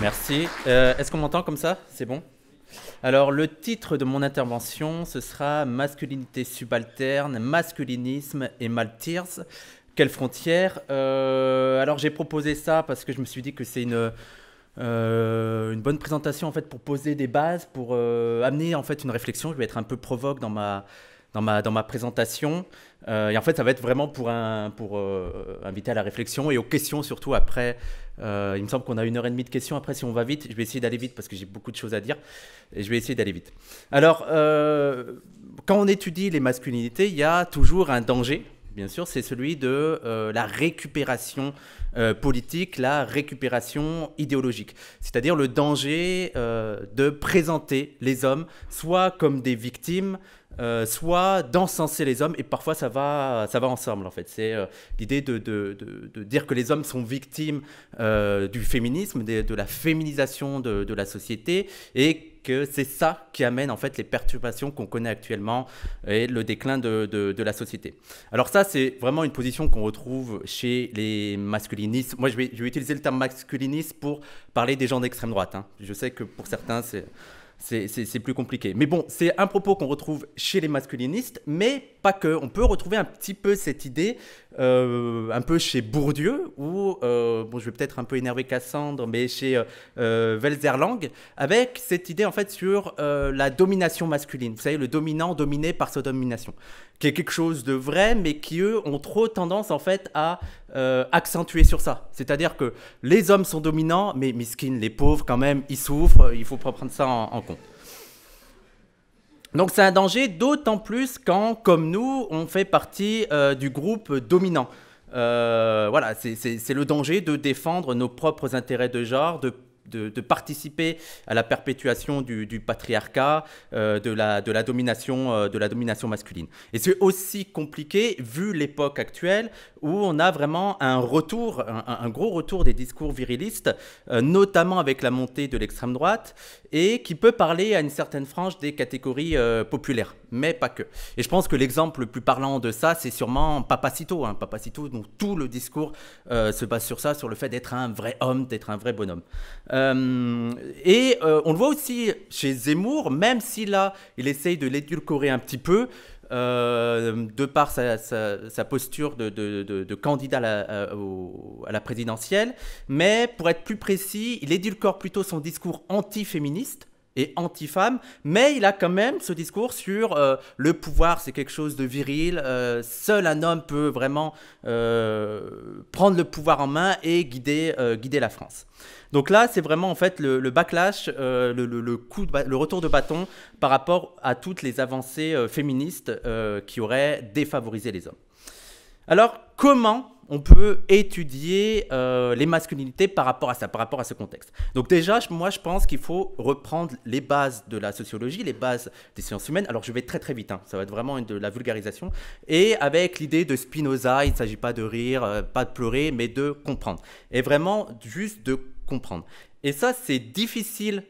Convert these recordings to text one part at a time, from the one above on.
Merci. Euh, est-ce qu'on m'entend comme ça C'est bon alors le titre de mon intervention, ce sera Masculinité subalterne, masculinisme et maltiers. Quelle frontière euh, Alors j'ai proposé ça parce que je me suis dit que c'est une, euh, une bonne présentation en fait pour poser des bases, pour amener en fait une réflexion. Je vais être un peu provoque dans ma dans ma, dans ma présentation. et en fait, ça va être vraiment pour, un, pour inviter à la réflexion et aux questions surtout après euh, il me semble qu'on a une heure et demie de questions. Après, si on va vite, je vais essayer d'aller vite parce que j'ai beaucoup de choses à dire et je vais essayer d'aller vite. Alors, euh, quand on étudie les masculinités, il y a toujours un danger, bien sûr, c'est celui de euh, la récupération politique, la récupération idéologique. C'est-à-dire le danger de présenter les hommes soit comme des victimes, euh, soit d'encenser les hommes, et parfois ça va, ça va ensemble en fait. C'est euh, l'idée de, dire que les hommes sont victimes euh, du féminisme, de, la féminisation de, la société, et que c'est ça qui amène en fait les perturbations qu'on connaît actuellement et le déclin de, la société. Alors ça, c'est vraiment une position qu'on retrouve chez les masculinistes. Moi, je vais, utiliser le terme masculiniste pour parler des gens d'extrême droite. Hein. Je sais que pour certains, c'est c'est plus compliqué. Mais bon, c'est un propos qu'on retrouve chez les masculinistes, mais pas que. On peut retrouver un petit peu cette idée euh, un peu chez Bourdieu, ou, euh, bon, je vais peut-être un peu énerver Cassandre, mais chez euh, euh Welserlang, avec cette idée en fait sur la domination masculine. Vous le dominant dominé par sa domination, qui est quelque chose de vrai, mais qui eux ont trop tendance en fait à accentuer sur ça. C'est-à-dire que les hommes sont dominants, mais miskin, les pauvres quand même, ils souffrent, il faut prendre ça en compte. Donc c'est un danger d'autant plus quand, comme nous, on fait partie euh, du groupe dominant. Euh, voilà, c'est le danger de défendre nos propres intérêts de genre, de de, participer à la perpétuation du, patriarcat, euh, de, la, de, la domination, euh, de la domination masculine. Et c'est aussi compliqué vu l'époque actuelle où on a vraiment un retour, un, gros retour des discours virilistes, euh, notamment avec la montée de l'extrême droite, et qui peut parler à une certaine frange des catégories populaires, mais pas que. Et je pense que l'exemple le plus parlant de ça, c'est sûrement Papacito. Hein, Papacito, dont tout le discours se base sur ça, sur le fait d'être un vrai homme, d'être un vrai bonhomme. Euh, et euh, on le voit aussi chez Zemmour, même si là, il essaye de l'édulcorer un petit peu, euh, de par sa, posture de, candidat à la, à la, présidentielle. Mais pour être plus précis, il édulcore plutôt son discours anti-féministe et anti femmes mais il a quand même ce discours sur euh, le pouvoir, c'est quelque chose de viril, euh, seul un homme peut vraiment euh, prendre le pouvoir en main et guider, guider la France. Donc là, c'est vraiment en fait le, backlash, le, coup le retour de bâton par rapport à toutes les avancées féministes qui auraient défavorisé les hommes. Alors, comment on peut étudier euh, les masculinités par rapport à ça, par rapport à ce contexte. Donc déjà, moi, je pense qu'il faut reprendre les bases de la sociologie, les bases des sciences humaines. Alors, je vais très très vite, hein. ça va être vraiment de la vulgarisation. Et avec l'idée de Spinoza, il ne s'agit pas de rire, euh, pas de pleurer, mais de comprendre. Et vraiment, juste de comprendre. Et ça, c'est difficile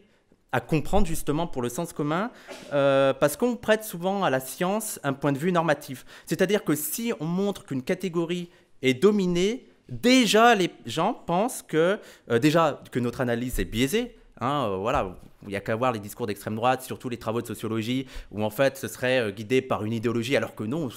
à comprendre justement pour le sens commun, euh, parce qu'on prête souvent à la science un point de vue normatif. C'est-à-dire que si on montre qu'une catégorie est dominée. Déjà, les gens pensent que euh, déjà que notre analyse est biaisée. Hein, euh, voilà, il n'y a qu'à voir les discours d'extrême droite, surtout les travaux de sociologie, où en fait ce serait euh, guidé par une idéologie, alors que non,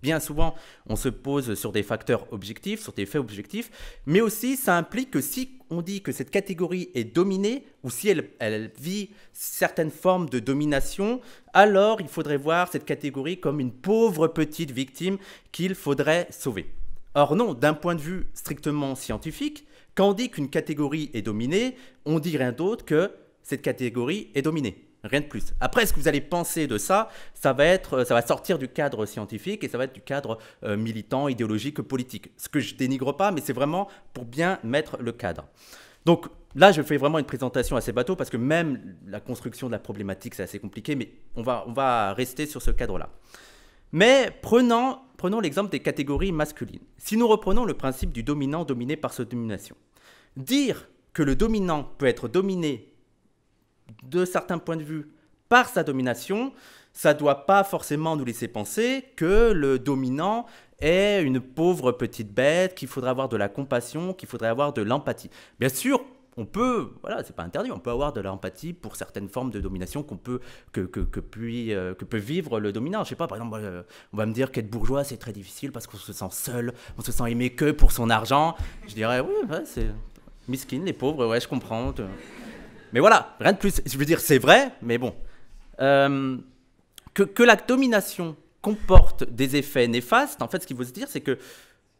bien souvent on se pose sur des facteurs objectifs, sur des faits objectifs, mais aussi ça implique que si on dit que cette catégorie est dominée, ou si elle, elle vit certaines formes de domination, alors il faudrait voir cette catégorie comme une pauvre petite victime qu'il faudrait sauver. Or non, d'un point de vue strictement scientifique, quand on dit qu'une catégorie est dominée, on dit rien d'autre que cette catégorie est dominée. Rien de plus. Après, ce que vous allez penser de ça, euh, ça va, sortir du cadre scientifique et ça va être du cadre euh, militant, idéologique, politique. Ce que je dénigre pas, mais c'est vraiment pour bien mettre le cadre. Donc là, je fais vraiment une présentation assez bateau parce que même la construction de la problématique, c'est assez compliqué, mais on va rester sur ce cadre-là. Mais prenons, l'exemple des catégories masculines. Si nous reprenons le principe du dominant dominé par sa domination, dire que le dominant peut être dominé de certains points de vue par sa domination, ça ne doit pas forcément nous laisser penser que le dominant est une pauvre petite bête, qu'il faudrait avoir de la compassion, qu'il faudrait avoir de l'empathie. Bien sûr, on peut, voilà, c'est pas interdit, on peut avoir de l'empathie pour certaines formes de domination qu'on peut, que, puis, euh, que peut vivre le dominant. Je sais pas, par exemple, euh, on va me dire qu'être bourgeois, c'est très difficile parce qu'on se sent seul, on se sent aimé que pour son argent. Je dirais, oui, c'est miskin, les pauvres, ouais, je comprends. Mais voilà, rien de plus. Je veux dire, c'est vrai, mais bon. Euh, que, la domination comporte des effets néfastes, en fait, ce qu'il faut se dire, c'est que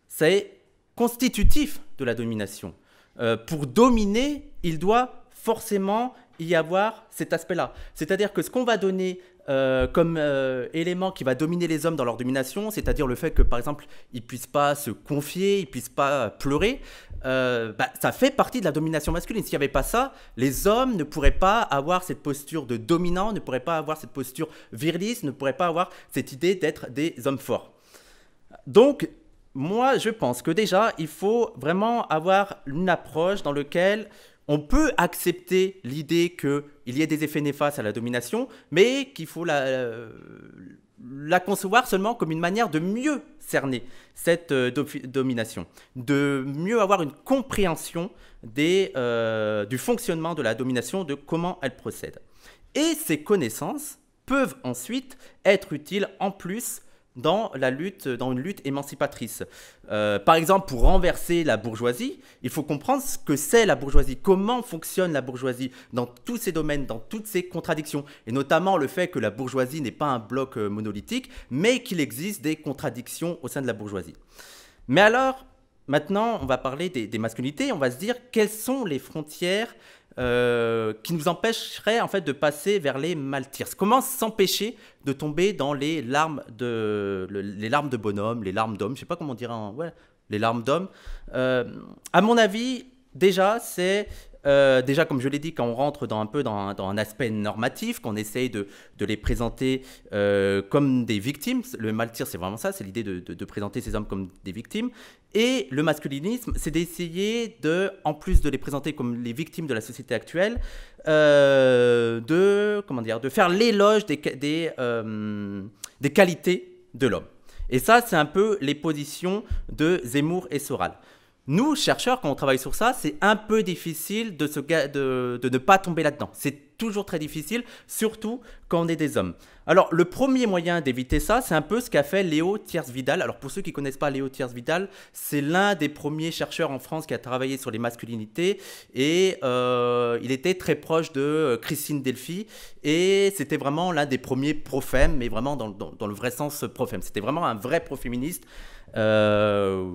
ça est constitutif de la domination. Euh, pour dominer, il doit forcément y avoir cet aspect-là. C'est-à-dire que ce qu'on va donner euh, comme euh, élément qui va dominer les hommes dans leur domination, c'est-à-dire le fait que par exemple ils puissent pas se confier, ils puissent pas pleurer, bah, ça fait partie de la domination masculine. S'il n'y avait pas ça, les hommes ne pourraient pas avoir cette posture de dominant, ne pourraient pas avoir cette posture viriliste, ne pourraient pas avoir cette idée d'être des hommes forts. Donc moi, je pense que déjà, il faut vraiment avoir une approche dans laquelle on peut accepter l'idée qu'il y ait des effets néfastes à la domination, mais qu'il faut la, euh, concevoir seulement comme une manière de mieux cerner cette euh, domination, de mieux avoir une compréhension euh, du fonctionnement de la domination, de comment elle procède. Et ces connaissances peuvent ensuite être utiles en plus dans, la lutte, dans une lutte émancipatrice. Euh, par exemple, pour renverser la bourgeoisie, il faut comprendre ce que c'est la bourgeoisie, comment fonctionne la bourgeoisie dans tous ses domaines, dans toutes ses contradictions, et notamment le fait que la bourgeoisie n'est pas un bloc euh, monolithique, mais qu'il existe des contradictions au sein de la bourgeoisie. Mais alors, maintenant, on va parler des, des masculinités, on va se dire quelles sont les frontières euh, qui nous empêcherait en fait de passer vers les Maltirs. Comment s'empêcher de tomber dans les larmes de les larmes de bonhomme, les larmes d'homme, je sais pas comment on dirait, ouais, les larmes d'homme. Euh, à mon avis, déjà, c'est euh, déjà, comme je l'ai dit, quand on rentre dans un peu dans, un aspect normatif, qu'on essaye de, les présenter euh, comme des victimes, le maltir, c'est vraiment ça, c'est l'idée de, présenter ces hommes comme des victimes. Et le masculinisme, c'est d'essayer de, en plus de les présenter comme les victimes de la société actuelle, euh, de, de faire l'éloge des, des qualités de l'homme. Et ça, c'est un peu les positions de Zemmour et Soral. Nous, chercheurs, quand on travaille sur ça, c'est un peu difficile de, ne pas tomber là-dedans. C'est toujours très difficile, surtout quand on est des hommes. Alors, le premier moyen d'éviter ça, c'est un peu ce qu'a fait Léo thiers vidal Alors, pour ceux qui ne connaissent pas Léo thiers vidal c'est l'un des premiers chercheurs en France qui a travaillé sur les masculinités. Et euh, il était très proche de euh, Christine Delphi. Et c'était vraiment l'un des premiers profèmes, mais vraiment dans, le vrai sens pro C'était vraiment un vrai proféministe. Euh,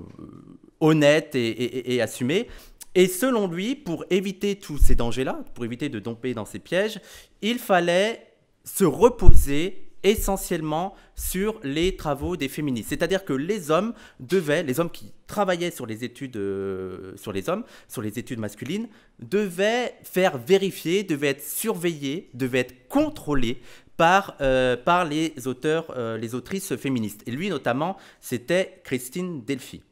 honnête et, assumé. et assumée. Et selon lui, pour éviter tous ces dangers-là, pour éviter de domper dans ces pièges, il fallait se reposer essentiellement sur les travaux des féministes. C'est-à-dire que les hommes devaient, les hommes qui travaillaient sur les études, euh, sur les hommes, sur les études masculines, devaient faire vérifier, devaient être surveillés, devaient être contrôlés par, euh, par les auteurs, euh, les autrices féministes. Et lui notamment, c'était Christine Delphi.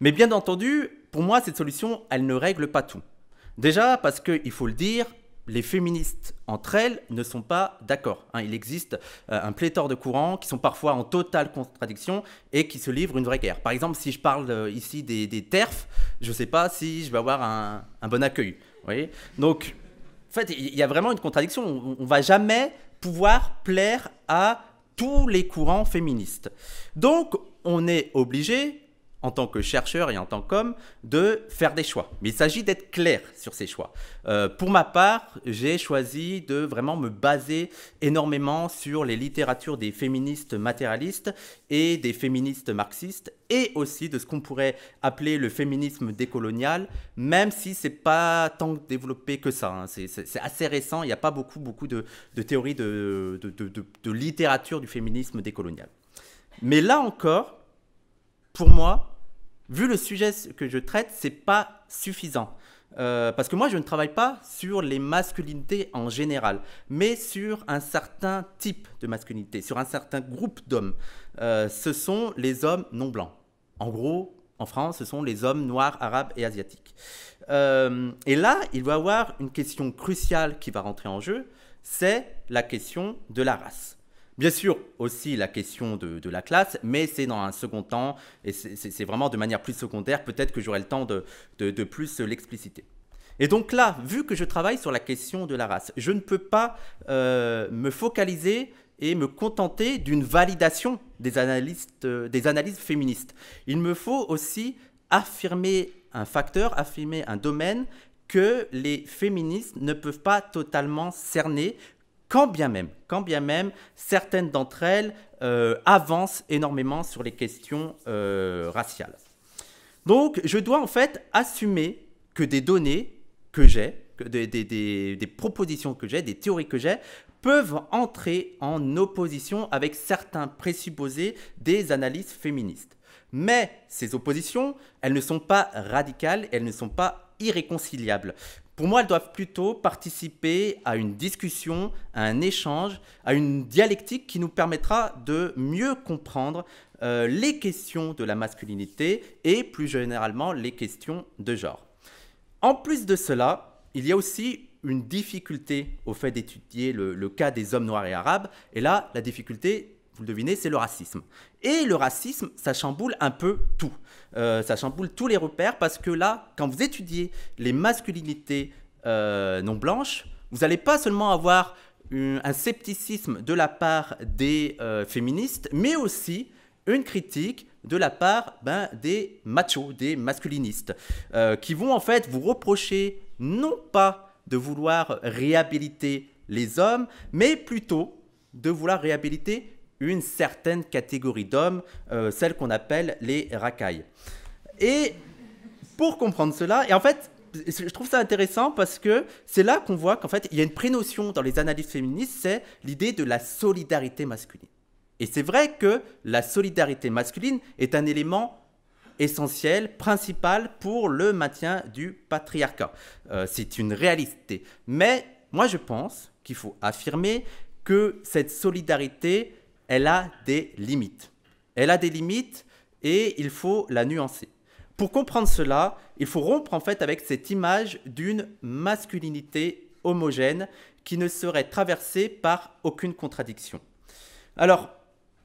Mais bien entendu, pour moi, cette solution, elle ne règle pas tout. Déjà parce qu'il faut le dire, les féministes entre elles ne sont pas d'accord. Hein. il existe euh, un pléthore de courants qui sont parfois en totale contradiction et qui se livrent une vraie guerre. Par exemple, si je parle euh, ici des, des TERF, je ne sais pas si je vais avoir un, bon accueil. voyez Donc, en fait, il y a vraiment une contradiction. On ne va jamais pouvoir plaire à tous les courants féministes. Donc, on est obligé en tant que chercheur et en tant qu'homme, de faire des choix. Mais il s'agit d'être clair sur ces choix. Euh, pour ma part, j'ai choisi de vraiment me baser énormément sur les littératures des féministes matérialistes et des féministes marxistes et aussi de ce qu'on pourrait appeler le féminisme décolonial, même si c'est pas tant développé que ça. Hein. C'est assez récent, il n'y a pas beaucoup, beaucoup de, théories de, de littérature du féminisme décolonial. Mais là encore, pour moi, vu le sujet que je traite, c'est pas suffisant. Euh, parce que moi, je ne travaille pas sur les masculinités en général, mais sur un certain type de masculinité, sur un certain groupe d'hommes. Euh, ce sont les hommes non blancs. En gros, en France, ce sont les hommes noirs, arabes et asiatiques. Euh, et là, il va y avoir une question cruciale qui va rentrer en jeu, c'est la question de la race. Bien sûr, aussi la question de, la classe, mais c'est dans un second temps, et c'est vraiment de manière plus secondaire, peut-être que j'aurai le temps de, plus l'expliciter. Et donc là, vu que je travaille sur la question de la race, je ne peux pas euh, me focaliser et me contenter d'une validation euh, des analyses féministes. Il me faut aussi affirmer un facteur, affirmer un domaine que les féministes ne peuvent pas totalement cerner quand bien même, quand bien même, certaines d'entre elles euh, avancent énormément sur les questions euh, raciales. Donc, je dois en fait assumer que des données que j'ai, des, propositions que j'ai, des théories que j'ai, peuvent entrer en opposition avec certains présupposés des analyses féministes. Mais ces oppositions, elles ne sont pas radicales, elles ne sont pas irréconciliables. Pour moi, elles doivent plutôt participer à une discussion, à un échange, à une dialectique qui nous permettra de mieux comprendre euh, les questions de la masculinité et plus généralement les questions de genre. En plus de cela, il y a aussi une difficulté au fait d'étudier le, cas des hommes noirs et arabes. Et là, la difficulté, vous le devinez, c'est le racisme. Et le racisme, ça chamboule un peu tout. Euh, ça chamboule tous les repères parce que là, quand vous étudiez les masculinités euh, non blanches, vous n'allez pas seulement avoir un scepticisme de la part des euh, féministes, mais aussi une critique de la part ben, des machos, des masculinistes, qui vont en fait vous reprocher non pas de vouloir réhabiliter les hommes, mais plutôt de vouloir réhabiliter une certaine catégorie d'hommes, euh, celle qu'on appelle les racailles. Et pour comprendre cela, et en fait, je trouve ça intéressant parce que c'est là qu'on voit qu'en fait, il y a une prénotion dans les analyses féministes, c'est l'idée de la solidarité masculine. Et c'est vrai que la solidarité masculine est un élément essentiel, principal pour le maintien du patriarcat. Euh, c'est une réalité. Mais moi, je pense qu'il faut affirmer que cette solidarité elle a des limites. Elle a des limites et il faut la nuancer. Pour comprendre cela, il faut rompre en fait avec cette image d'une masculinité homogène qui ne serait traversée par aucune contradiction. Alors,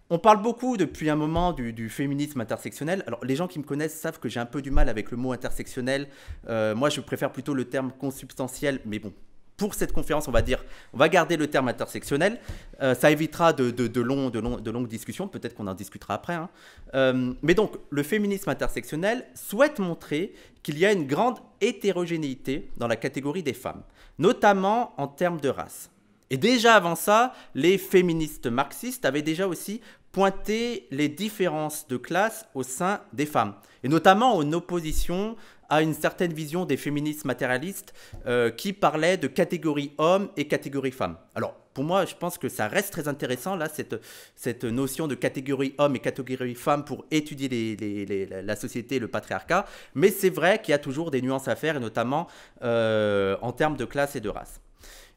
on parle beaucoup depuis un moment du, féminisme intersectionnel. Alors les gens qui me connaissent savent que j'ai un peu du mal avec le mot intersectionnel. Euh, moi je préfère plutôt le terme consubstantiel, mais bon, pour cette conférence, on va dire, on va garder le terme intersectionnel. Euh, ça évitera de, de, de, longues discussions, peut-être qu'on en discutera après. Hein. Euh, mais donc, le féminisme intersectionnel souhaite montrer qu'il y a une grande hétérogénéité dans la catégorie des femmes, notamment en termes de race. Et déjà avant ça, les féministes marxistes avaient déjà aussi pointé les différences de classe au sein des femmes, et notamment en opposition à une certaine vision des féministes matérialistes euh, qui parlaient de catégorie homme et catégorie femme. Alors, pour moi, je pense que ça reste très intéressant, là, cette, cette notion de catégorie homme et catégorie femme pour étudier les, la société, le patriarcat. Mais c'est vrai qu'il y a toujours des nuances à faire, et notamment euh, en termes de classe et de race.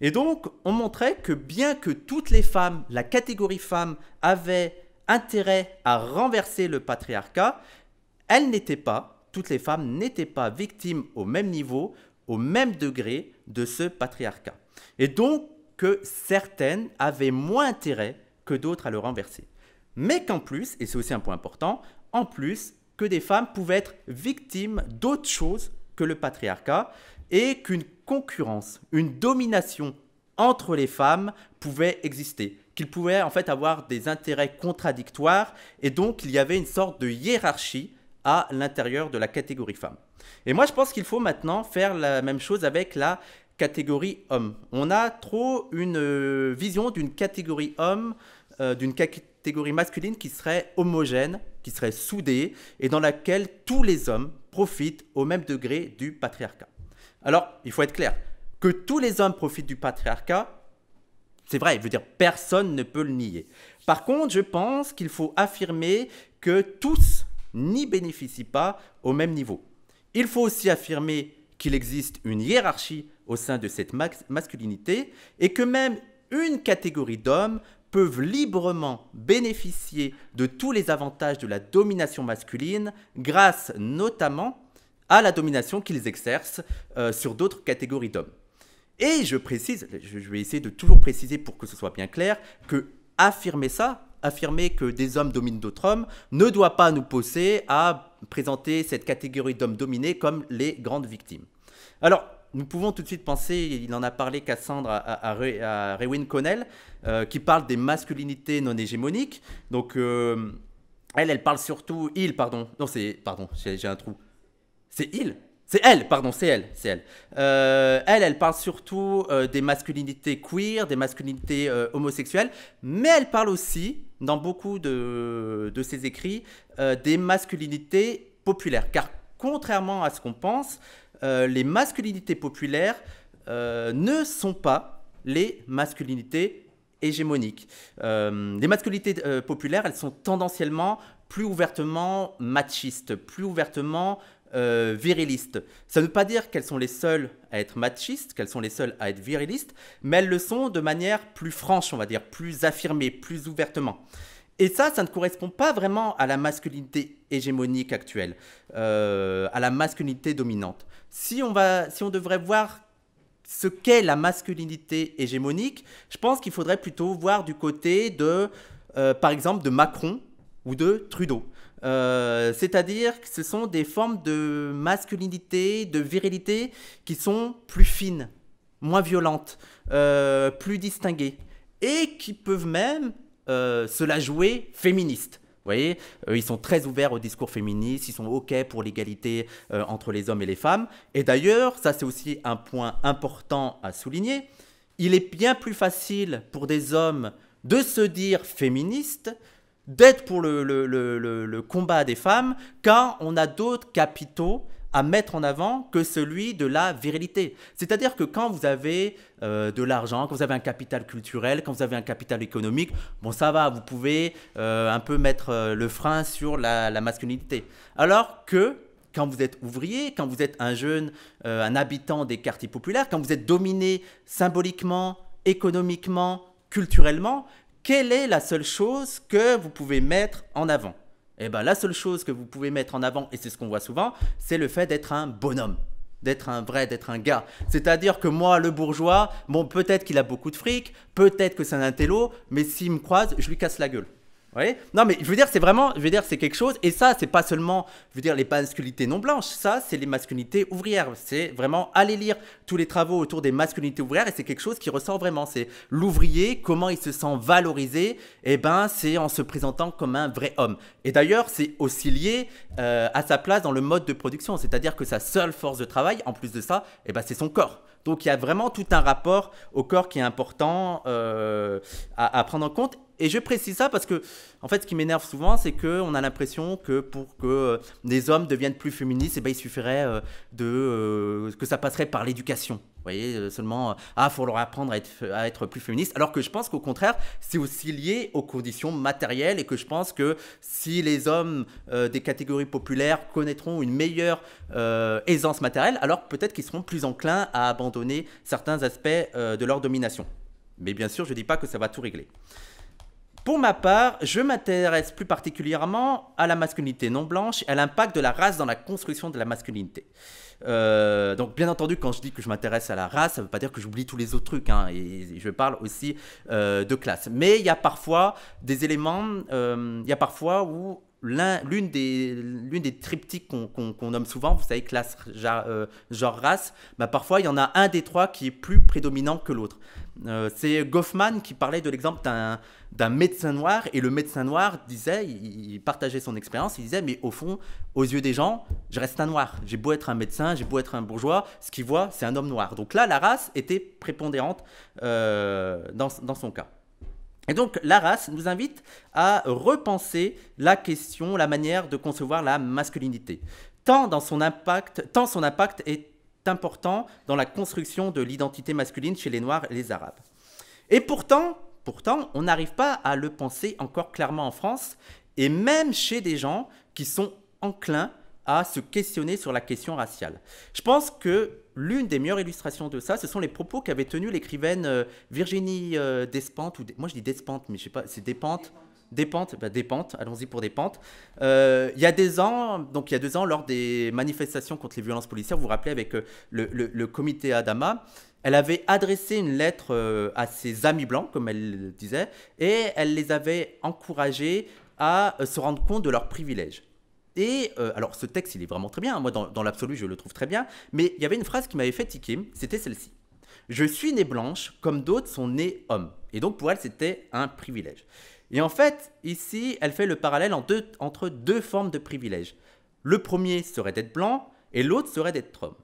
Et donc, on montrait que bien que toutes les femmes, la catégorie femme, avait intérêt à renverser le patriarcat, elle n'était pas, toutes les femmes n'étaient pas victimes au même niveau, au même degré de ce patriarcat. Et donc que certaines avaient moins intérêt que d'autres à le renverser. Mais qu'en plus, et c'est aussi un point important, en plus que des femmes pouvaient être victimes d'autres choses que le patriarcat et qu'une concurrence, une domination entre les femmes pouvait exister, qu'ils pouvaient en fait avoir des intérêts contradictoires et donc il y avait une sorte de hiérarchie à l'intérieur de la catégorie femme. Et moi, je pense qu'il faut maintenant faire la même chose avec la catégorie homme. On a trop une euh, vision d'une catégorie homme, euh, d'une catégorie masculine qui serait homogène, qui serait soudée et dans laquelle tous les hommes profitent au même degré du patriarcat. Alors, il faut être clair, que tous les hommes profitent du patriarcat, c'est vrai, je veux dire, personne ne peut le nier. Par contre, je pense qu'il faut affirmer que tous n'y bénéficient pas au même niveau. Il faut aussi affirmer qu'il existe une hiérarchie au sein de cette masculinité et que même une catégorie d'hommes peuvent librement bénéficier de tous les avantages de la domination masculine grâce notamment à la domination qu'ils exercent euh, sur d'autres catégories d'hommes. Et je précise, je vais essayer de toujours préciser pour que ce soit bien clair, que affirmer ça, affirmer que des hommes dominent d'autres hommes ne doit pas nous pousser à présenter cette catégorie d'hommes dominés comme les grandes victimes. Alors, nous pouvons tout de suite penser, il en a parlé Cassandre à, à, Rewin Connell, euh, qui parle des masculinités non hégémoniques. Donc, euh, elle, elle parle surtout, il, pardon, non, c'est, pardon, j'ai un trou. C'est il c'est elle, pardon, c'est elle, c'est elle. Euh, elle, elle parle surtout des masculinités queer, des masculinités homosexuelles, mais elle parle aussi dans beaucoup de, ses écrits euh, des masculinités populaires. Car contrairement à ce qu'on pense, euh, les masculinités populaires euh, ne sont pas les masculinités hégémoniques. les masculinités populaires, elles sont tendanciellement plus ouvertement machistes, plus ouvertement euh, virilistes. Ça ne veut pas dire qu'elles sont les seules à être machistes, qu'elles sont les seules à être virilistes, mais elles le sont de manière plus franche, on va dire, plus affirmée, plus ouvertement. Et ça, ça ne correspond pas vraiment à la masculinité hégémonique actuelle, euh, à la masculinité dominante. Si on, va, si on devrait voir ce qu'est la masculinité hégémonique, je pense qu'il faudrait plutôt voir du côté de, euh, par exemple, de Macron ou de Trudeau. Euh, c'est-à-dire que ce sont des formes de masculinité, de virilité qui sont plus fines, moins violentes, euh, plus distinguées, et qui peuvent même euh, se la jouer féministe. Vous voyez, ils sont très ouverts au discours féministe, ils sont OK pour l'égalité entre les hommes et les femmes. Et d'ailleurs, ça c'est aussi un point important à souligner, il est bien plus facile pour des hommes de se dire féministe d'être pour le, combat des femmes, quand on a d'autres capitaux à mettre en avant que celui de la virilité. C'est-à-dire que quand vous avez euh, de l'argent, quand vous avez un capital culturel, quand vous avez un capital économique, bon ça va, vous pouvez euh, un peu mettre euh, le frein sur la, masculinité. Alors que quand vous êtes ouvrier, quand vous êtes un jeune, un habitant des quartiers populaires, quand vous êtes dominé symboliquement, économiquement, culturellement, quelle est la seule chose que vous pouvez mettre en avant Eh bien, la seule chose que vous pouvez mettre en avant, et c'est ce qu'on voit souvent, c'est le fait d'être un bonhomme d'être un vrai, d'être un gars. C'est-à-dire que moi, le bourgeois, bon, peut-être qu'il a beaucoup de fric, peut-être que c'est un intello, mais s'il me croise, je lui casse la gueule. Non, mais je veux dire, c'est vraiment, je veux dire, c'est quelque chose. Et ça, c'est pas seulement, je veux dire, les masculinités non blanches. Ça, c'est les masculinités ouvrières. C'est vraiment aller lire tous les travaux autour des masculinités ouvrières. Et c'est quelque chose qui ressort vraiment. C'est l'ouvrier, comment il se sent valorisé. Et eh ben, c'est en se présentant comme un vrai homme. Et d'ailleurs, c'est aussi lié euh, à sa place dans le mode de production. C'est-à-dire que sa seule force de travail, en plus de ça, et eh ben, c'est son corps. Donc il y a vraiment tout un rapport au corps qui est important euh, à, prendre en compte. Et je précise ça parce que, en fait, ce qui m'énerve souvent, c'est qu'on a l'impression que pour que les euh, hommes deviennent plus féministes, eh ben, il suffirait euh, de, que ça passerait par l'éducation. Vous voyez, euh, seulement, euh, ah, faut leur apprendre à être, plus féministe. Alors que je pense qu'au contraire, c'est aussi lié aux conditions matérielles et que je pense que si les hommes euh, des catégories populaires connaîtront une meilleure aisance matérielle, alors peut-être qu'ils seront plus enclins à abandonner certains aspects de leur domination. Mais bien sûr, je ne dis pas que ça va tout régler. Pour ma part, je m'intéresse plus particulièrement à la masculinité non blanche et à l'impact de la race dans la construction de la masculinité. Euh, donc bien entendu, quand je dis que je m'intéresse à la race, ça ne veut pas dire que j'oublie tous les autres trucs. Hein, et, je parle aussi euh, de classe. Mais il y a parfois des éléments, euh, il y a parfois où l'une des, triptyques qu'on nomme souvent, vous savez, classe, genre, race, bah, parfois il y en a un des trois qui est plus prédominant que l'autre. Euh, c'est Goffman qui parlait de l'exemple d'un médecin noir, et le médecin noir disait, il, partageait son expérience, il disait, mais au fond, aux yeux des gens, je reste un noir. J'ai beau être un médecin, j'ai beau être un bourgeois, ce qu'il voit, c'est un homme noir. Donc là, la race était prépondérante euh, dans, son cas. Et donc la race nous invite à repenser la question, la manière de concevoir la masculinité. Tant, dans son, impact, tant son impact est important dans la construction de l'identité masculine chez les Noirs et les Arabes. Et pourtant, pourtant on n'arrive pas à le penser encore clairement en France, et même chez des gens qui sont enclins à se questionner sur la question raciale. Je pense que l'une des meilleures illustrations de ça, ce sont les propos qu'avait tenus l'écrivaine euh, Virginie euh, Despentes, ou moi je dis Despentes, mais je sais pas, c'est Despentes. Bah, des pentes, allons-y pour des pentes. Euh, il y a des ans, donc il y a deux ans, lors des manifestations contre les violences policières, vous vous rappelez avec euh, le, comité Adama, elle avait adressé une lettre euh, à ses amis blancs, comme elle le disait, et elle les avait encouragés à se rendre compte de leurs privilèges. Et alors ce texte, il est vraiment très bien, hein. moi dans, dans l'absolu, je le trouve très bien, mais il y avait une phrase qui m'avait fait tiquer, c'était celle-ci. Je suis née blanche comme d'autres sont nés hommes. Et donc pour elle, c'était un privilège. Et en fait, ici, elle fait le parallèle entre deux formes de privilèges. Le premier serait d'être blanc et l'autre serait d'être homme.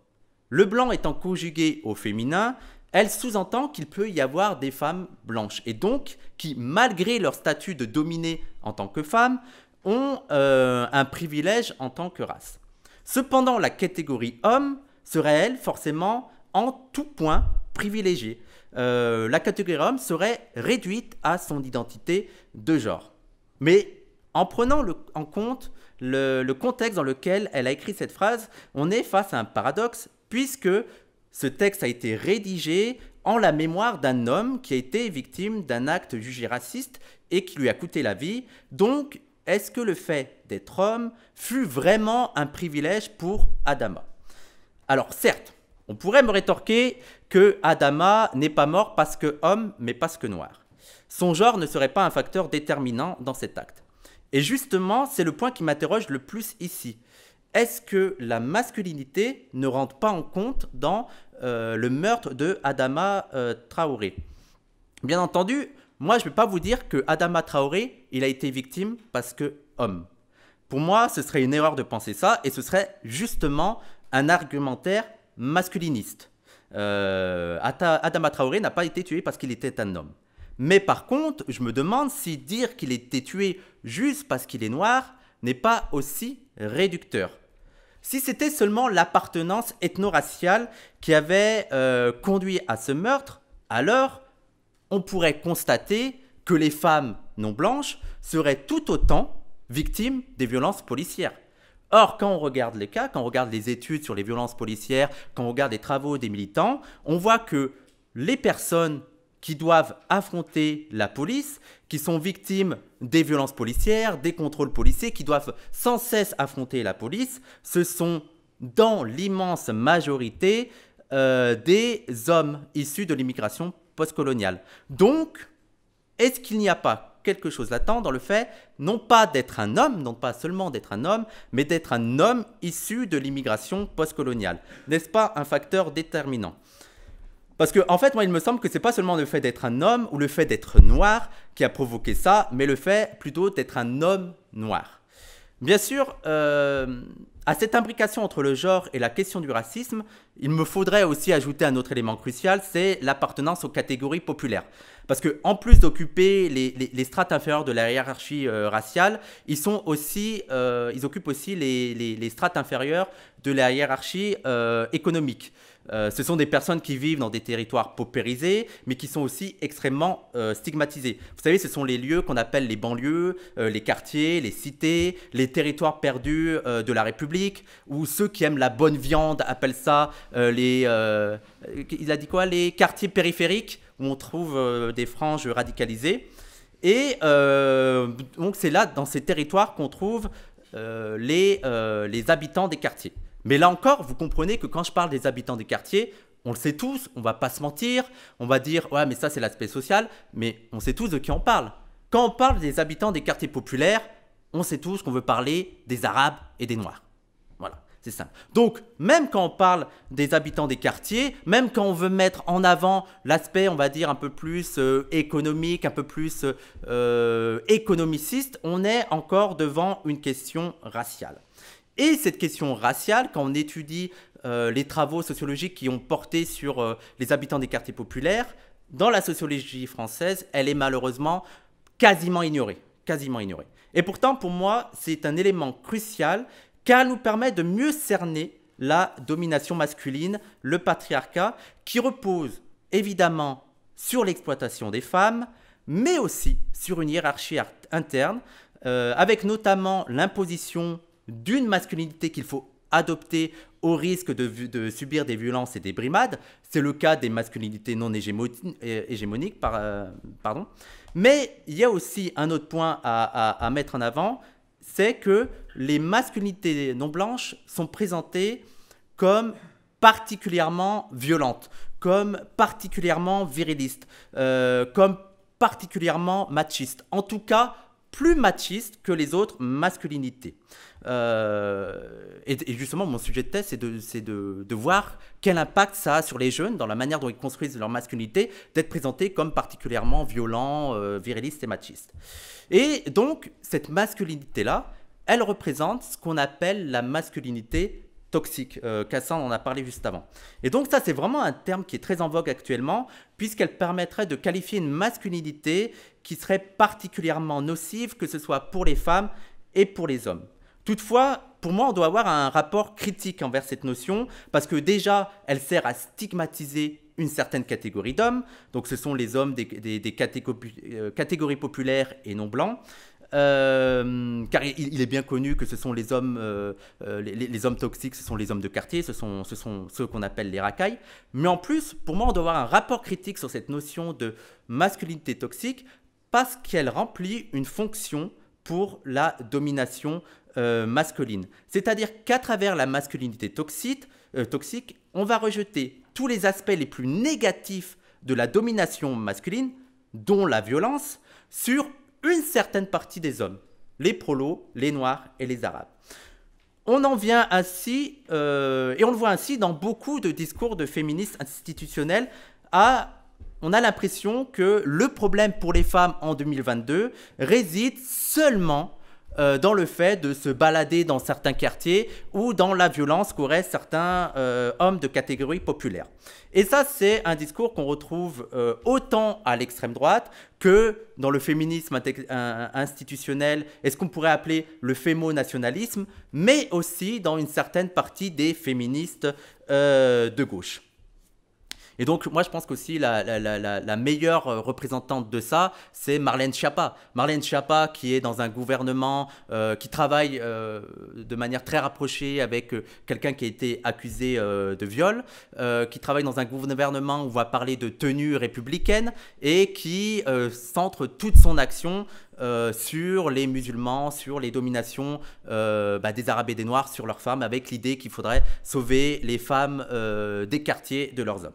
Le blanc étant conjugué au féminin, elle sous-entend qu'il peut y avoir des femmes blanches et donc qui, malgré leur statut de dominée en tant que femme, ont euh, un privilège en tant que race. Cependant, la catégorie homme serait, elle, forcément en tout point Privilégié, euh, la catégorie homme serait réduite à son identité de genre. Mais en prenant en compte le, le, contexte dans lequel elle a écrit cette phrase, on est face à un paradoxe, puisque ce texte a été rédigé en la mémoire d'un homme qui a été victime d'un acte jugé raciste et qui lui a coûté la vie. Donc, est-ce que le fait d'être homme fut vraiment un privilège pour Adama Alors certes, on pourrait me rétorquer, que Adama n'est pas mort parce que homme, mais parce que noir. Son genre ne serait pas un facteur déterminant dans cet acte. Et justement, c'est le point qui m'interroge le plus ici. Est-ce que la masculinité ne rentre pas en compte dans euh, le meurtre de Adama euh, Traoré Bien entendu, moi je ne vais pas vous dire que Adama Traoré, il a été victime parce que homme. Pour moi, ce serait une erreur de penser ça et ce serait justement un argumentaire masculiniste. Euh, Adama Traoré n'a pas été tué parce qu'il était un homme. Mais par contre, je me demande si dire qu'il était tué juste parce qu'il est noir n'est pas aussi réducteur. Si c'était seulement l'appartenance ethno-raciale qui avait euh, conduit à ce meurtre, alors on pourrait constater que les femmes non blanches seraient tout autant victimes des violences policières. Or, quand on regarde les cas, quand on regarde les études sur les violences policières, quand on regarde les travaux des militants, on voit que les personnes qui doivent affronter la police, qui sont victimes des violences policières, des contrôles policiers, qui doivent sans cesse affronter la police, ce sont dans l'immense majorité euh, des hommes issus de l'immigration postcoloniale. Donc, est-ce qu'il n'y a pas quelque chose l'attend dans le fait, non pas d'être un homme, non pas seulement d'être un homme, mais d'être un homme issu de l'immigration postcoloniale. N'est-ce pas un facteur déterminant parce que, en fait, moi, il me semble que ce n'est pas seulement le fait d'être un homme ou le fait d'être noir qui a provoqué ça, mais le fait plutôt d'être un homme noir. Bien sûr, euh, à cette imbrication entre le genre et la question du racisme, il me faudrait aussi ajouter un autre élément crucial, c'est l'appartenance aux catégories populaires. Parce que en plus d'occuper les, strates inférieures de la hiérarchie raciale, ils, occupent aussi les, les, strates inférieures de la hiérarchie euh, économique. Euh, ce sont des personnes qui vivent dans des territoires paupérisés, mais qui sont aussi extrêmement euh, stigmatisés. Vous savez, ce sont les lieux qu'on appelle les banlieues, euh, les quartiers, les cités, les territoires perdus de la République, ou ceux qui aiment la bonne viande appellent ça les... a dit quoi Les quartiers périphériques, où on trouve des franges radicalisées. Et donc c'est là, dans ces territoires, qu'on trouve les habitants des quartiers. Mais là encore, vous comprenez que quand je parle des habitants des quartiers, on le sait tous, on va pas se mentir, on va dire ouais mais ça c'est l'aspect social, mais on sait tous de qui on parle. Quand on parle des habitants des quartiers populaires, on sait tous qu'on veut parler des Arabes et des Noirs. Voilà, c'est simple. Donc même quand on parle des habitants des quartiers, même quand on veut mettre en avant l'aspect on va dire un peu plus euh, économique, un peu plus euh, économiciste, on est encore devant une question raciale. Et cette question raciale, quand on étudie euh, les travaux sociologiques qui ont porté sur euh, les habitants des quartiers populaires, dans la sociologie française, elle est malheureusement quasiment ignorée. Quasiment ignorée. Et pourtant, pour moi, c'est un élément crucial car elle nous permet de mieux cerner la domination masculine, le patriarcat, qui repose évidemment sur l'exploitation des femmes, mais aussi sur une hiérarchie interne, euh, avec notamment l'imposition d'une masculinité qu'il faut adopter au risque de, subir des violences et des brimades. C'est le cas des masculinités non hégémoniques. Euh, pardon. Mais il y a aussi un autre point à, mettre en avant, c'est que les masculinités non blanches sont présentées comme particulièrement violentes, comme particulièrement virilistes, euh, comme particulièrement machistes. En tout cas, plus machistes que les autres masculinités. Euh, et, justement, mon sujet de thèse c'est de, voir quel impact ça a sur les jeunes dans la manière dont ils construisent leur masculinité, d'être présentés comme particulièrement violents, euh, virilistes et machistes. Et donc, cette masculinité-là, elle représente ce qu'on appelle la masculinité toxique. Euh, en a parlé juste avant. Et donc ça, c'est vraiment un terme qui est très en vogue actuellement, puisqu'elle permettrait de qualifier une masculinité qui serait particulièrement nocive, que ce soit pour les femmes et pour les hommes. Toutefois, pour moi, on doit avoir un rapport critique envers cette notion, parce que déjà, elle sert à stigmatiser une certaine catégorie d'hommes, donc ce sont les hommes des, euh, catégories, populaires et non blancs, euh, car il, est bien connu que ce sont les hommes, euh, les, hommes toxiques, ce sont les hommes de quartier, ce sont, ce sont ceux qu'on appelle les racailles. Mais en plus, pour moi, on doit avoir un rapport critique sur cette notion de masculinité toxique parce qu'elle remplit une fonction pour la domination euh, masculine. C'est-à-dire qu'à travers la masculinité toxique, euh, toxique, on va rejeter tous les aspects les plus négatifs de la domination masculine, dont la violence, sur une certaine partie des hommes, les prolos, les noirs et les arabes. On en vient ainsi, euh, et on le voit ainsi dans beaucoup de discours de féministes institutionnels, à on a l'impression que le problème pour les femmes en 2022 réside seulement euh, dans le fait de se balader dans certains quartiers ou dans la violence qu'auraient certains euh, hommes de catégorie populaire. Et ça, c'est un discours qu'on retrouve euh, autant à l'extrême droite que dans le féminisme institutionnel, et ce qu'on pourrait appeler le fémo-nationalisme, mais aussi dans une certaine partie des féministes de gauche. Et donc, moi, je pense qu'aussi la, la, meilleure euh, représentante de ça, c'est Marlène Schiappa. Marlène Schiappa, qui est dans un gouvernement euh, qui travaille euh, de manière très rapprochée avec quelqu'un qui a été accusé de viol, qui travaille dans un gouvernement où on va parler de tenue républicaine et qui centre toute son action sur les musulmans, sur les dominations bah, des Arabes et des Noirs sur leurs femmes, avec l'idée qu'il faudrait sauver les femmes des quartiers de leurs hommes.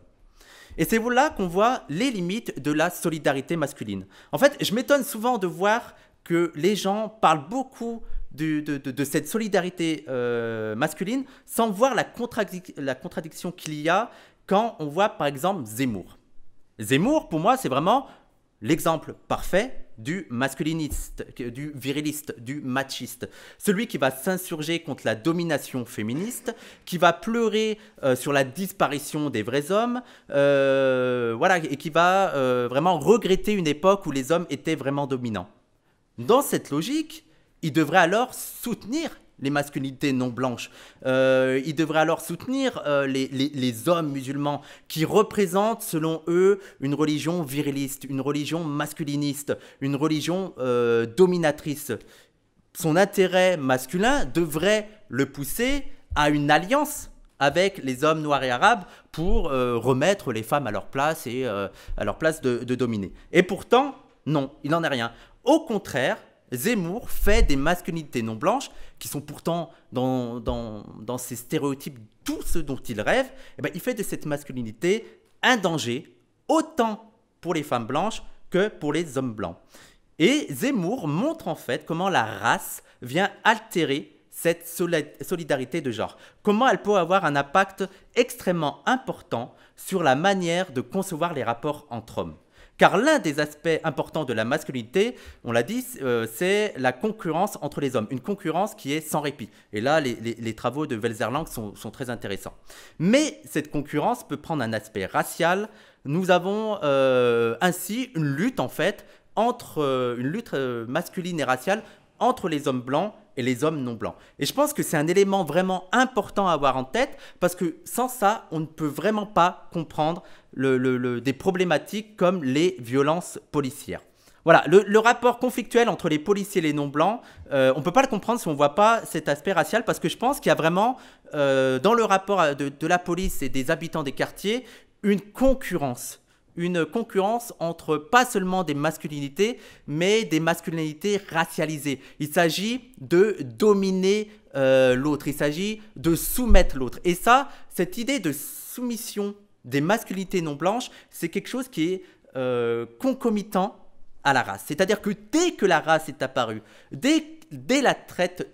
Et c'est là qu'on voit les limites de la solidarité masculine. En fait, je m'étonne souvent de voir que les gens parlent beaucoup de, cette solidarité euh, masculine sans voir la, la contradiction qu'il y a quand on voit par exemple Zemmour. Zemmour, pour moi, c'est vraiment l'exemple parfait du masculiniste, du viriliste, du machiste. Celui qui va s'insurger contre la domination féministe, qui va pleurer euh, sur la disparition des vrais hommes, euh, voilà, et qui va euh, vraiment regretter une époque où les hommes étaient vraiment dominants. Dans cette logique, il devrait alors soutenir les masculinités non blanches. Euh, il devrait alors soutenir euh, les, hommes musulmans qui représentent, selon eux, une religion viriliste, une religion masculiniste, une religion euh, dominatrice. Son intérêt masculin devrait le pousser à une alliance avec les hommes noirs et arabes pour remettre les femmes à leur place et à leur place de dominer. Et pourtant, non, il n'en est rien. Au contraire, Zemmour fait des masculinités non blanches, qui sont pourtant dans, dans, ces stéréotypes tout ce dont il rêve, et eh ben, il fait de cette masculinité un danger, autant pour les femmes blanches que pour les hommes blancs. Et Zemmour montre en fait comment la race vient altérer cette solidarité de genre. Comment elle peut avoir un impact extrêmement important sur la manière de concevoir les rapports entre hommes. Car l'un des aspects importants de la masculinité, on l'a dit, euh, c'est la concurrence entre les hommes, une concurrence qui est sans répit. Et là, les, travaux de Welserlang sont, sont, très intéressants. Mais cette concurrence peut prendre un aspect racial. Nous avons euh, ainsi une lutte, en fait, entre euh, une lutte masculine et raciale entre les hommes blancs et les hommes non blancs. Et je pense que c'est un élément vraiment important à avoir en tête parce que sans ça, on ne peut vraiment pas comprendre des problématiques comme les violences policières. Voilà, le, rapport conflictuel entre les policiers et les non-blancs, euh, on ne peut pas le comprendre si on ne voit pas cet aspect racial, parce que je pense qu'il y a vraiment, euh, dans le rapport de, de la police et des habitants des quartiers, une concurrence une concurrence entre pas seulement des masculinités, mais des masculinités racialisées. Il s'agit de dominer euh, l'autre, il s'agit de soumettre l'autre. Et ça, cette idée de soumission des masculinités non blanches, c'est quelque chose qui est euh, concomitant à la race. C'est-à-dire que dès que la race est apparue, dès dès la traite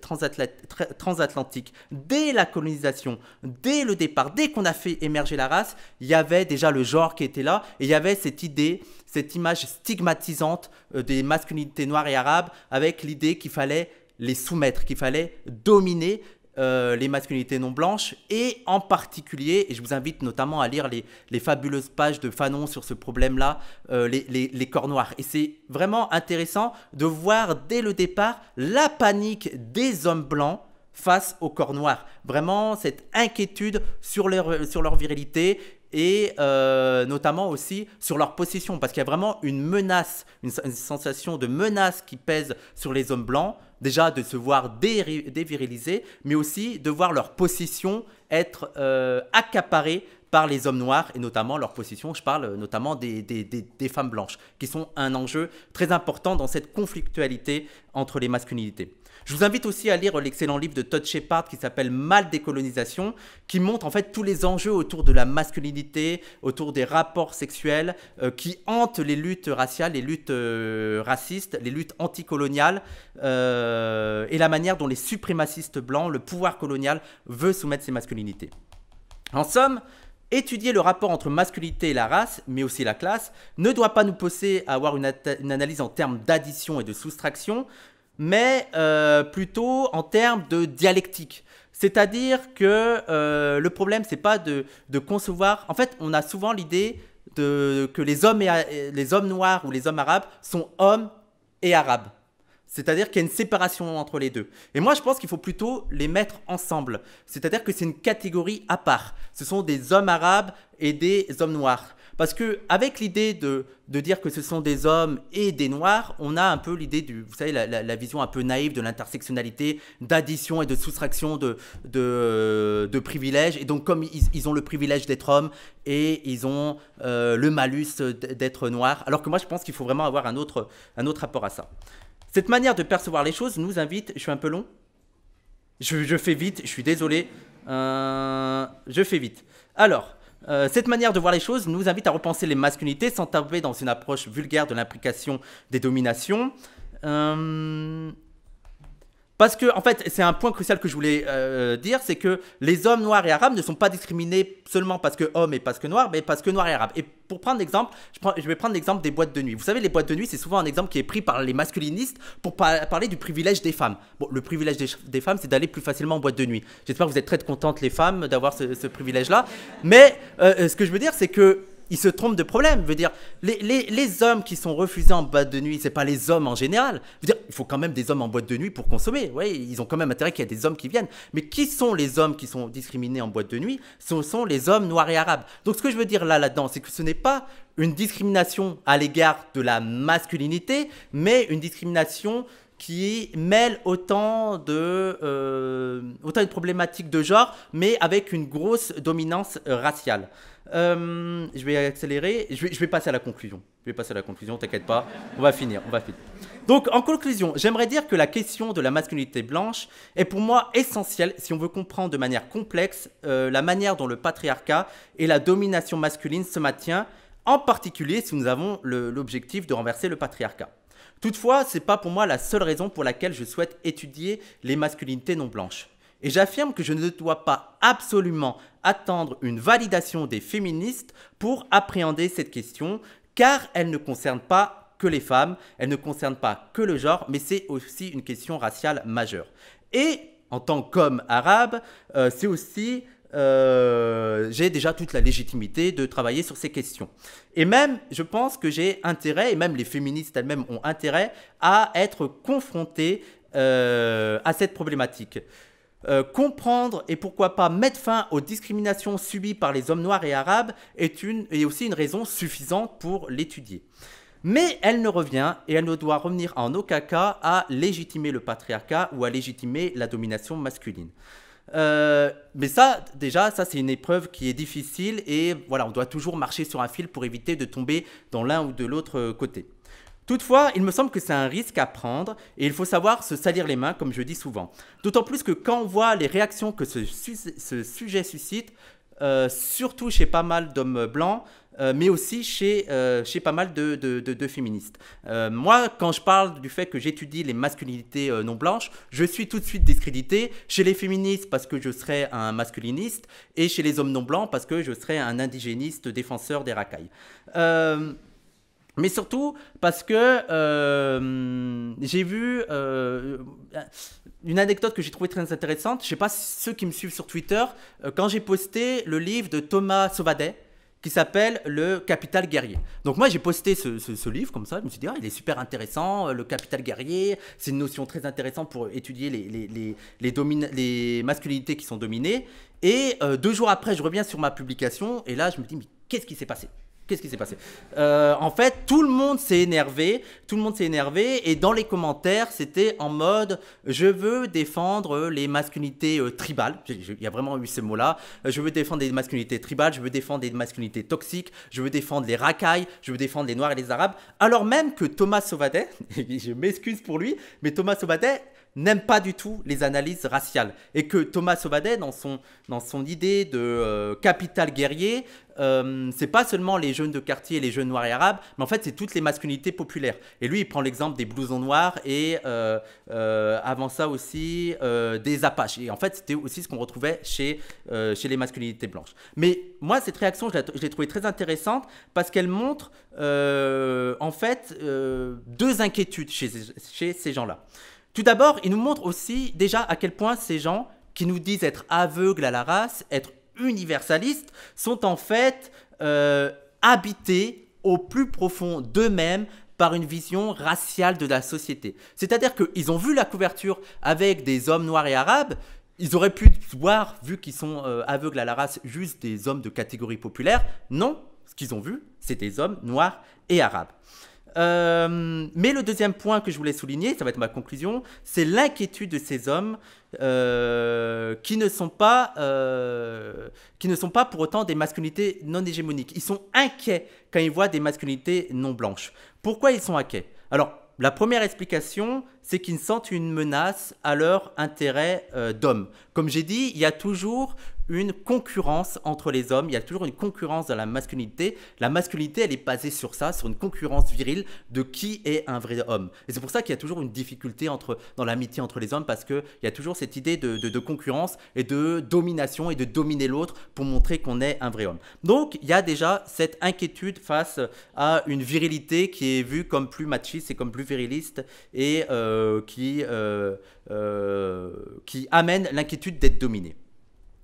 transatlantique, dès la colonisation, dès le départ, dès qu'on a fait émerger la race, il y avait déjà le genre qui était là et il y avait cette idée, cette image stigmatisante euh, des masculinités noires et arabes avec l'idée qu'il fallait les soumettre, qu'il fallait dominer euh, les masculinités non blanches et en particulier, et je vous invite notamment à lire les, fabuleuses pages de Fanon sur ce problème-là, euh, les, corps noirs. Et c'est vraiment intéressant de voir dès le départ la panique des hommes blancs face aux corps noirs. Vraiment cette inquiétude sur leur, virilité et euh, notamment aussi sur leur possession, parce qu'il y a vraiment une menace, une sensation de menace qui pèse sur les hommes blancs déjà de se voir déviriliser, mais aussi de voir leur position être euh, accaparée par les hommes noirs et notamment leur position, je parle notamment des, femmes blanches, qui sont un enjeu très important dans cette conflictualité entre les masculinités. Je vous invite aussi à lire l'excellent livre de Todd Shepard qui s'appelle Mal décolonisation, qui montre en fait tous les enjeux autour de la masculinité, autour des rapports sexuels euh, qui hantent les luttes raciales, les luttes euh, racistes, les luttes anticoloniales euh, et la manière dont les suprémacistes blancs, le pouvoir colonial, veut soumettre ces masculinités. En somme, Étudier le rapport entre masculinité et la race, mais aussi la classe, ne doit pas nous pousser à avoir une analyse en termes d'addition et de soustraction, mais euh, plutôt en termes de dialectique. C'est-à-dire que euh, le problème, c'est pas de, concevoir. En fait, on a souvent l'idée que les hommes, euh, les hommes noirs ou les hommes arabes sont hommes et arabes. C'est-à-dire qu'il y a une séparation entre les deux. Et moi, je pense qu'il faut plutôt les mettre ensemble. C'est-à-dire que c'est une catégorie à part. Ce sont des hommes arabes et des hommes noirs. Parce que avec l'idée de, de dire que ce sont des hommes et des noirs, on a un peu l'idée du, vous savez, la, la, vision un peu naïve de l'intersectionnalité, d'addition et de soustraction de, de, de, privilèges. Et donc, comme ils, ils ont le privilège d'être hommes et ils ont euh, le malus d'être noirs, alors que moi, je pense qu'il faut vraiment avoir un autre, un autre rapport à ça. Cette manière de percevoir les choses nous invite, je suis un peu long, je, je fais vite, je suis désolé, euh, je fais vite. Alors, euh, cette manière de voir les choses nous invite à repenser les masculinités sans tomber dans une approche vulgaire de l'implication des dominations. Euh, parce que, en fait, c'est un point crucial que je voulais euh, dire, c'est que les hommes noirs et arabes ne sont pas discriminés seulement parce que hommes et parce que noirs, mais parce que noirs et arabes. Et pour prendre l'exemple, je, vais prendre l'exemple des boîtes de nuit. Vous savez, les boîtes de nuit, c'est souvent un exemple qui est pris par les masculinistes pour parler du privilège des femmes. Bon, le privilège des, femmes, c'est d'aller plus facilement en boîte de nuit. J'espère que vous êtes très contentes, les femmes, d'avoir ce, privilège-là. Mais euh, ce que je veux dire, c'est que il se trompe de problème. Je veux dire, les, hommes qui sont refusés en boîte de nuit, ce c'est pas les hommes en général. veux dire, il faut quand même des hommes en boîte de nuit pour consommer. Oui, ils ont quand même intérêt qu'il y ait des hommes qui viennent. Mais qui sont les hommes qui sont discriminés en boîte de nuit Ce sont les hommes noirs et arabes. Donc ce que je veux dire là, dedans c'est que ce n'est pas une discrimination à l'égard de la masculinité, mais une discrimination qui mêle autant de euh, autant de problématiques de genre, mais avec une grosse dominance raciale. Euh, je vais accélérer, je vais, passer à la conclusion. Je vais passer à la conclusion, t'inquiète pas, on va finir, on va finir. Donc en conclusion, j'aimerais dire que la question de la masculinité blanche est pour moi essentielle si on veut comprendre de manière complexe euh, la manière dont le patriarcat et la domination masculine se maintient, en particulier si nous avons l'objectif de renverser le patriarcat. Toutefois, ce n'est pas pour moi la seule raison pour laquelle je souhaite étudier les masculinités non blanches. Et j'affirme que je ne dois pas absolument attendre une validation des féministes pour appréhender cette question, car elle ne concerne pas que les femmes, elle ne concerne pas que le genre, mais c'est aussi une question raciale majeure. Et en tant qu'homme arabe, euh, c'est aussi... Euh, j'ai déjà toute la légitimité de travailler sur ces questions. Et même, je pense que j'ai intérêt, et même les féministes elles-mêmes ont intérêt, à être confrontées euh, à cette problématique. Euh, comprendre et pourquoi pas mettre fin aux discriminations subies par les hommes noirs et arabes est, une, aussi une raison suffisante pour l'étudier. Mais elle ne revient et elle ne doit revenir en aucun cas à légitimer le patriarcat ou à légitimer la domination masculine. Euh, mais ça, déjà, ça c'est une épreuve qui est difficile et voilà, on doit toujours marcher sur un fil pour éviter de tomber dans l'un ou de l'autre euh, côté. Toutefois, il me semble que c'est un risque à prendre et il faut savoir se salir les mains, comme je dis souvent. D'autant plus que quand on voit les réactions que ce, sujet suscite, euh, surtout chez pas mal d'hommes blancs, euh, mais aussi euh, chez, pas mal de, de féministes. moi, quand je parle du fait que j'étudie les masculinités non blanches, je suis tout de suite discrédité chez les féministes parce que je serais un masculiniste et chez les hommes non blancs parce que je serais un indigéniste défenseur des racailles. Mais surtout parce que euh, j'ai vu euh, une anecdote que j'ai trouvée très intéressante. Je ne sais pas ceux qui me suivent sur Twitter, euh, quand j'ai posté le livre de Thomas Sauvadet qui s'appelle Le Capital Guerrier. Donc moi j'ai posté ce, livre comme ça, je me suis dit, ah, il est super intéressant, le Capital Guerrier, c'est une notion très intéressante pour étudier les, les, les masculinités qui sont dominées. Et deux jours après, je reviens sur ma publication et là je me dis, mais qu'est-ce qui s'est passé Qu'est-ce qui s'est passé euh, En fait, tout le monde s'est énervé, tout le monde s'est énervé, et dans les commentaires, c'était en mode je veux défendre les masculinités euh, tribales. Il y a vraiment eu ces mots-là. Euh, je veux défendre les masculinités tribales, je veux défendre les masculinités toxiques, je veux défendre les racailles, je veux défendre les noirs et les arabes. Alors même que Thomas Sauvadet, je m'excuse pour lui, mais Thomas Sauvadet n'aime pas du tout les analyses raciales. Et que Thomas Sauvadet, dans son, dans son idée de euh, capital guerrier, euh, c'est pas seulement les jeunes de quartier et les jeunes noirs et arabes, mais en fait, c'est toutes les masculinités populaires. Et lui, il prend l'exemple des blousons noirs et euh, avant ça aussi des apaches. Et en fait, c'était aussi ce qu'on retrouvait chez, chez les masculinités blanches. Mais moi, cette réaction, je l'ai trouvée très intéressante parce qu'elle montre en fait deux inquiétudes chez ces gens-là. Tout d'abord, il nous montre aussi déjà à quel point ces gens qui nous disent être aveugles à la race, être universalistes, sont en fait euh, habités au plus profond d'eux-mêmes par une vision raciale de la société. C'est-à-dire qu'ils ont vu la couverture avec des hommes noirs et arabes, ils auraient pu voir, vu qu'ils sont euh, aveugles à la race, juste des hommes de catégorie populaire. Non, ce qu'ils ont vu, c'est des hommes noirs et arabes. Euh, mais le deuxième point que je voulais souligner, ça va être ma conclusion, c'est l'inquiétude de ces hommes euh, qui ne sont pas euh, qui ne sont pas pour autant des masculinités non hégémoniques. Ils sont inquiets quand ils voient des masculinités non blanches. Pourquoi ils sont inquiets Alors la première explication, c'est qu'ils sentent une menace à leur intérêt d'homme. Comme j'ai dit, il y a toujours une concurrence entre les hommes. Il y a toujours une concurrence dans la masculinité. La masculinité, elle est basée sur ça, sur une concurrence virile de qui est un vrai homme. Et c'est pour ça qu'il y a toujours une difficulté entre, dans l'amitié entre les hommes, parce qu'il y a toujours cette idée de, concurrence et de domination et de dominer l'autre pour montrer qu'on est un vrai homme. Donc, il y a déjà cette inquiétude face à une virilité qui est vue comme plus machiste et comme plus viriliste et euh, qui, euh, euh, qui amène l'inquiétude d'être dominé.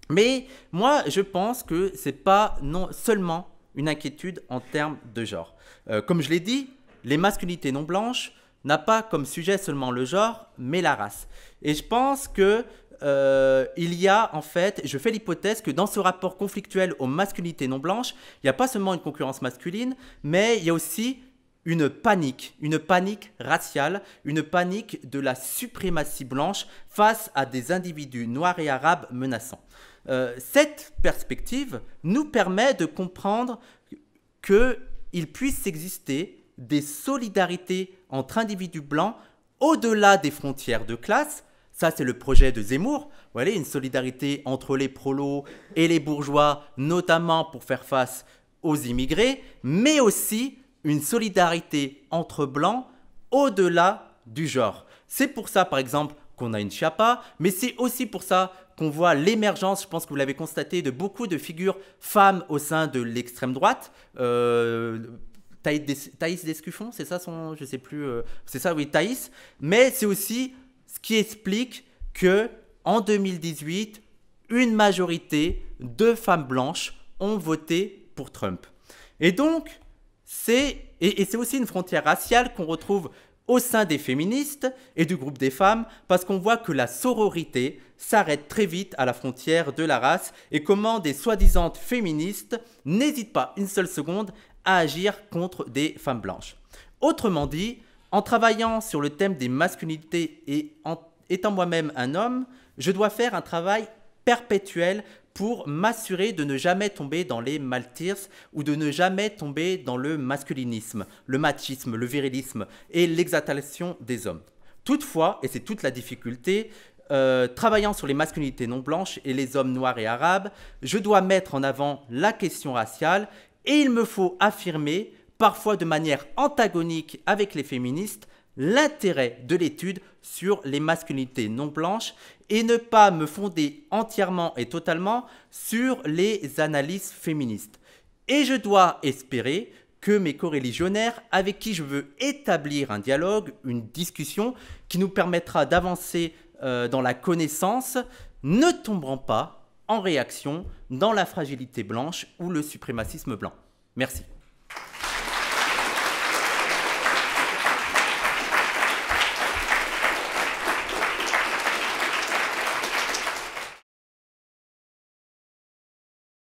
Mais moi, je pense que c'est pas non seulement une inquiétude en termes de genre. Euh, comme je l'ai dit, les masculinités non blanches n'a pas comme sujet seulement le genre, mais la race. Et je pense que euh, il y a en fait, je fais l'hypothèse que dans ce rapport conflictuel aux masculinités non blanches, il n'y a pas seulement une concurrence masculine, mais il y a aussi une panique, une panique raciale, une panique de la suprématie blanche face à des individus noirs et arabes menaçants. Euh, cette perspective nous permet de comprendre qu'il puisse exister des solidarités entre individus blancs au-delà des frontières de classe. Ça, c'est le projet de Zemmour. Vous une solidarité entre les prolos et les bourgeois, notamment pour faire face aux immigrés, mais aussi une solidarité entre blancs au-delà du genre. C'est pour ça, par exemple, qu'on a une chiapa, mais c'est aussi pour ça qu'on voit l'émergence, je pense que vous l'avez constaté, de beaucoup de figures femmes au sein de l'extrême droite. Euh, Thaïs, Descuffon, c'est ça son, je sais plus, euh, c'est ça, oui, Thaïs. Mais c'est aussi ce qui explique que en 2018, une majorité de femmes blanches ont voté pour Trump. Et donc, c'est et c'est aussi une frontière raciale qu'on retrouve au sein des féministes et du groupe des femmes, parce qu'on voit que la sororité, s'arrête très vite à la frontière de la race et comment des soi-disant féministes n'hésitent pas une seule seconde à agir contre des femmes blanches. Autrement dit, en travaillant sur le thème des masculinités et en étant moi-même un homme, je dois faire un travail perpétuel pour m'assurer de ne jamais tomber dans les martyrs ou de ne jamais tomber dans le masculinisme, le machisme, le virilisme et l'exaltation des hommes. Toutefois, et c'est toute la difficulté, euh, travaillant sur les masculinités non blanches et les hommes noirs et arabes, je dois mettre en avant la question raciale et il me faut affirmer, parfois de manière antagonique avec les féministes, l'intérêt de l'étude sur les masculinités non blanches et ne pas me fonder entièrement et totalement sur les analyses féministes. Et je dois espérer que mes co-religionnaires, avec qui je veux établir un dialogue, une discussion qui nous permettra d'avancer euh, dans la connaissance, ne tomberont pas en réaction dans la fragilité blanche ou le suprémacisme blanc. Merci.